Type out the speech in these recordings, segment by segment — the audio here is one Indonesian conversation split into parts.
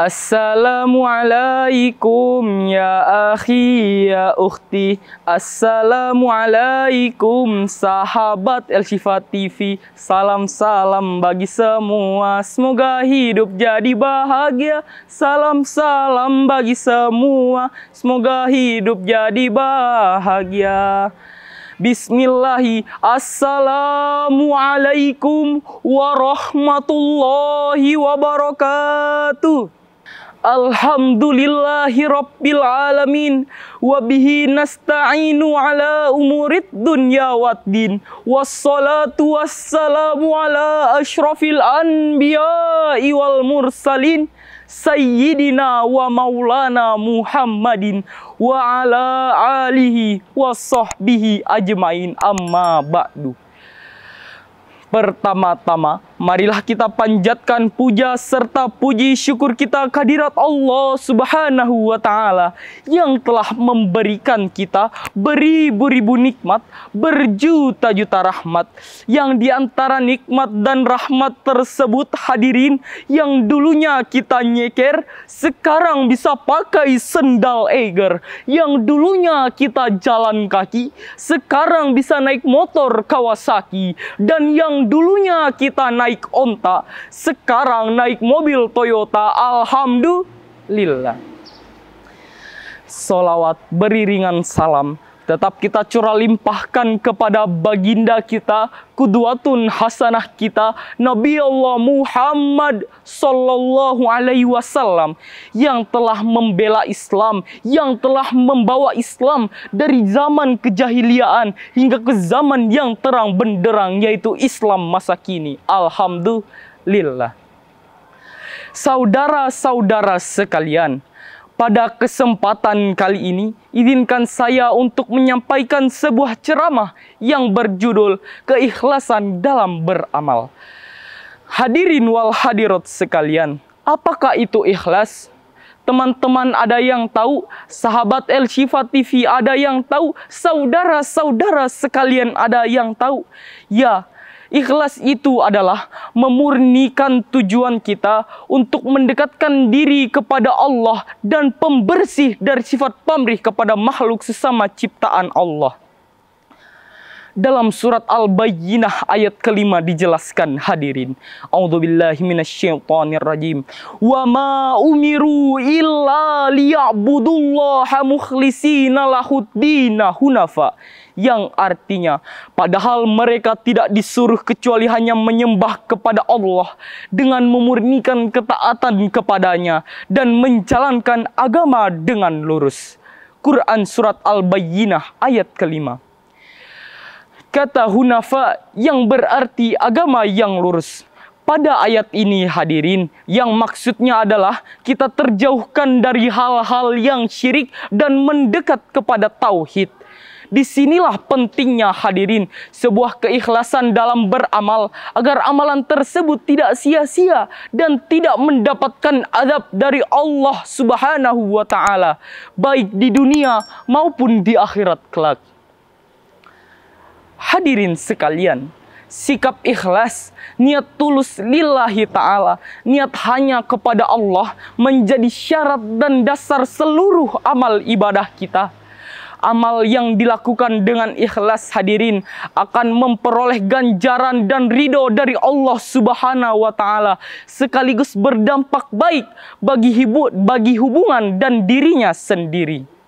Assalamualaikum ya akhi ya ukhti Assalamualaikum sahabat El Shifa TV Salam-salam bagi semua Semoga hidup jadi bahagia Salam-salam bagi semua Semoga hidup jadi bahagia Bismillahi Assalamualaikum warahmatullahi wabarakatuh Alhamdulillahi Rabbil Alamin Wabihi nasta'inu ala umurid dunya waddin Wassalatu wassalamu ala ashrafil anbiya'i wal mursalin Sayyidina wa maulana Muhammadin Wa ala alihi wa sahbihi ajmain amma ba'du Pertama-tama, marilah kita panjatkan puja serta puji syukur kita kehadirat Allah Subhanahu wa taala yang telah memberikan kita beribu-ribu nikmat, berjuta-juta rahmat. Yang di antara nikmat dan rahmat tersebut hadirin yang dulunya kita nyeker, sekarang bisa pakai sendal eger. Yang dulunya kita jalan kaki, sekarang bisa naik motor Kawasaki dan yang yang dulunya kita naik onta, sekarang naik mobil Toyota. Alhamdulillah. Solawat beriringan salam tetap kita curah limpahkan kepada baginda kita, kudwatun hasanah kita, Nabi Allah Muhammad Sallallahu Alaihi Wasallam yang telah membela Islam, yang telah membawa Islam dari zaman kejahiliaan hingga ke zaman yang terang benderang yaitu Islam masa kini. Alhamdulillah. Saudara-saudara sekalian, pada kesempatan kali ini, izinkan saya untuk menyampaikan sebuah ceramah yang berjudul Keikhlasan dalam Beramal. Hadirin wal hadirat sekalian, apakah itu ikhlas? Teman-teman ada yang tahu, sahabat El Shifa TV ada yang tahu, saudara-saudara sekalian ada yang tahu. Ya, Ikhlas itu adalah memurnikan tujuan kita untuk mendekatkan diri kepada Allah dan pembersih dari sifat pamrih kepada makhluk sesama ciptaan Allah dalam surat Al-Bayyinah ayat kelima dijelaskan hadirin. A'udzubillahi Wa ma umiru illa liya'budullaha mukhlisina lahuddina hunafa. Yang artinya, padahal mereka tidak disuruh kecuali hanya menyembah kepada Allah dengan memurnikan ketaatan kepadanya dan menjalankan agama dengan lurus. Quran Surat Al-Bayyinah ayat kelima. Kata hunafa yang berarti agama yang lurus. Pada ayat ini hadirin, yang maksudnya adalah kita terjauhkan dari hal-hal yang syirik dan mendekat kepada tauhid. Disinilah pentingnya hadirin sebuah keikhlasan dalam beramal agar amalan tersebut tidak sia-sia dan tidak mendapatkan adab dari Allah Subhanahu wa taala baik di dunia maupun di akhirat kelak. Hadirin sekalian, sikap ikhlas, niat tulus lillahi ta'ala, niat hanya kepada Allah menjadi syarat dan dasar seluruh amal ibadah kita. Amal yang dilakukan dengan ikhlas hadirin akan memperoleh ganjaran dan ridho dari Allah subhanahu wa ta'ala sekaligus berdampak baik bagi, hibu, bagi hubungan dan dirinya sendiri.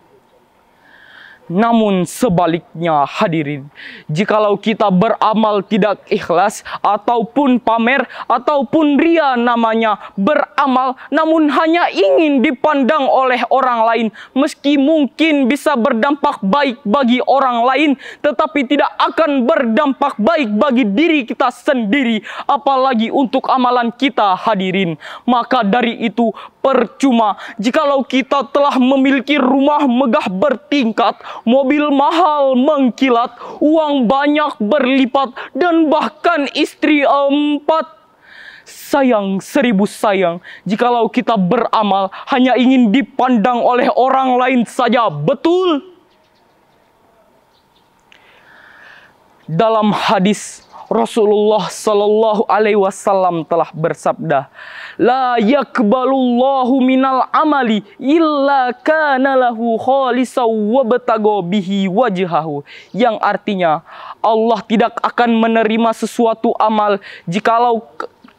Namun sebaliknya hadirin, jikalau kita beramal tidak ikhlas ataupun pamer ataupun ria namanya beramal namun hanya ingin dipandang oleh orang lain meski mungkin bisa berdampak baik bagi orang lain tetapi tidak akan berdampak baik bagi diri kita sendiri apalagi untuk amalan kita hadirin. Maka dari itu percuma jikalau kita telah memiliki rumah megah bertingkat mobil mahal mengkilat, uang banyak berlipat, dan bahkan istri empat sayang seribu sayang jikalau kita beramal hanya ingin dipandang oleh orang lain saja betul dalam hadis Rasulullah Shallallahu Alaihi Wasallam telah bersabda, La yakbalullahu minal amali illa kana lahu khalisaw batago bihi wajhahu. Yang artinya, Allah tidak akan menerima sesuatu amal jikalau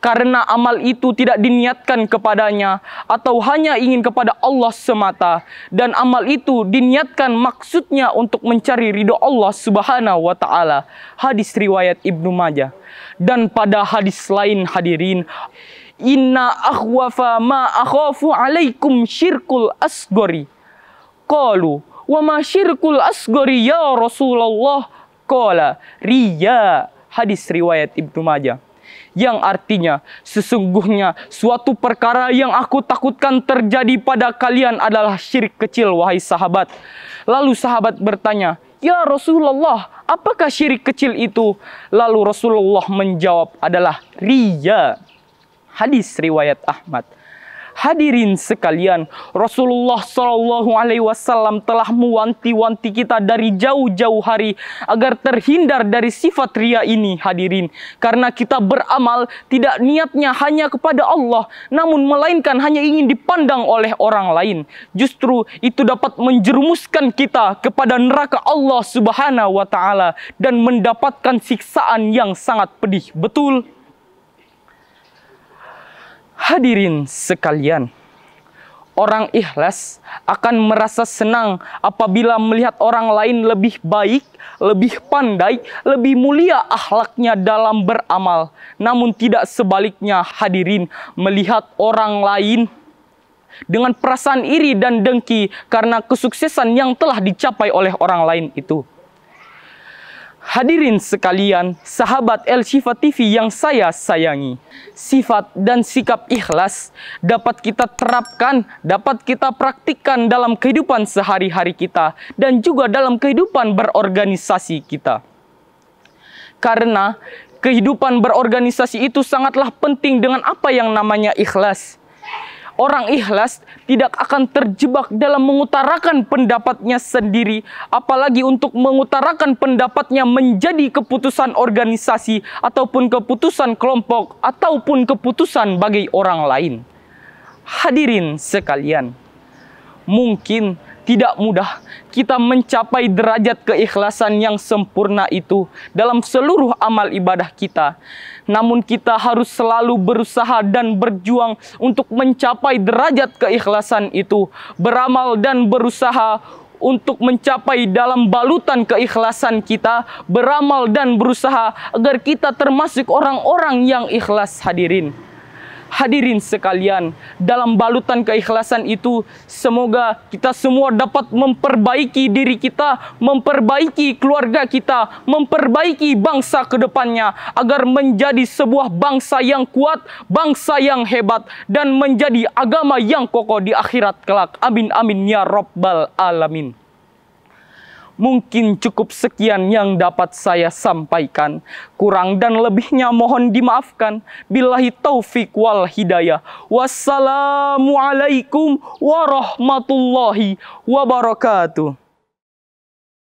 karena amal itu tidak diniatkan kepadanya atau hanya ingin kepada Allah semata dan amal itu diniatkan maksudnya untuk mencari ridho Allah Subhanahu wa taala. Hadis riwayat Ibnu Majah. Dan pada hadis lain hadirin Inna akhwafa ma akhwafu alaikum syirkul asgori. Qalu wa ma syirkul asgori ya Rasulullah. Qala riya. Hadis riwayat Ibnu Majah yang artinya sesungguhnya suatu perkara yang aku takutkan terjadi pada kalian adalah syirik kecil wahai sahabat. Lalu sahabat bertanya, "Ya Rasulullah, apakah syirik kecil itu?" Lalu Rasulullah menjawab adalah riya. Hadis riwayat Ahmad. Hadirin sekalian, Rasulullah Shallallahu Alaihi Wasallam telah mewanti-wanti kita dari jauh-jauh hari agar terhindar dari sifat ria ini. Hadirin, karena kita beramal tidak niatnya hanya kepada Allah, namun melainkan hanya ingin dipandang oleh orang lain. Justru itu dapat menjerumuskan kita kepada neraka Allah Subhanahu wa Ta'ala dan mendapatkan siksaan yang sangat pedih. Betul. Hadirin sekalian, orang ikhlas akan merasa senang apabila melihat orang lain lebih baik, lebih pandai, lebih mulia akhlaknya dalam beramal. Namun tidak sebaliknya hadirin melihat orang lain dengan perasaan iri dan dengki karena kesuksesan yang telah dicapai oleh orang lain itu. Hadirin sekalian, sahabat El Shifa TV yang saya sayangi, sifat dan sikap ikhlas dapat kita terapkan, dapat kita praktikkan dalam kehidupan sehari-hari kita dan juga dalam kehidupan berorganisasi kita. Karena kehidupan berorganisasi itu sangatlah penting dengan apa yang namanya ikhlas. Orang ikhlas tidak akan terjebak dalam mengutarakan pendapatnya sendiri, apalagi untuk mengutarakan pendapatnya menjadi keputusan organisasi ataupun keputusan kelompok ataupun keputusan bagi orang lain. Hadirin sekalian, mungkin tidak mudah kita mencapai derajat keikhlasan yang sempurna itu dalam seluruh amal ibadah kita. Namun kita harus selalu berusaha dan berjuang untuk mencapai derajat keikhlasan itu, beramal dan berusaha untuk mencapai dalam balutan keikhlasan kita, beramal dan berusaha agar kita termasuk orang-orang yang ikhlas hadirin. Hadirin sekalian, dalam balutan keikhlasan itu, semoga kita semua dapat memperbaiki diri kita, memperbaiki keluarga kita, memperbaiki bangsa kedepannya agar menjadi sebuah bangsa yang kuat, bangsa yang hebat, dan menjadi agama yang kokoh di akhirat kelak. Amin, amin, ya Rabbal Alamin. Mungkin cukup sekian yang dapat saya sampaikan. Kurang dan lebihnya mohon dimaafkan. Billahi Taufiq wal hidayah. Wassalamualaikum warahmatullahi wabarakatuh.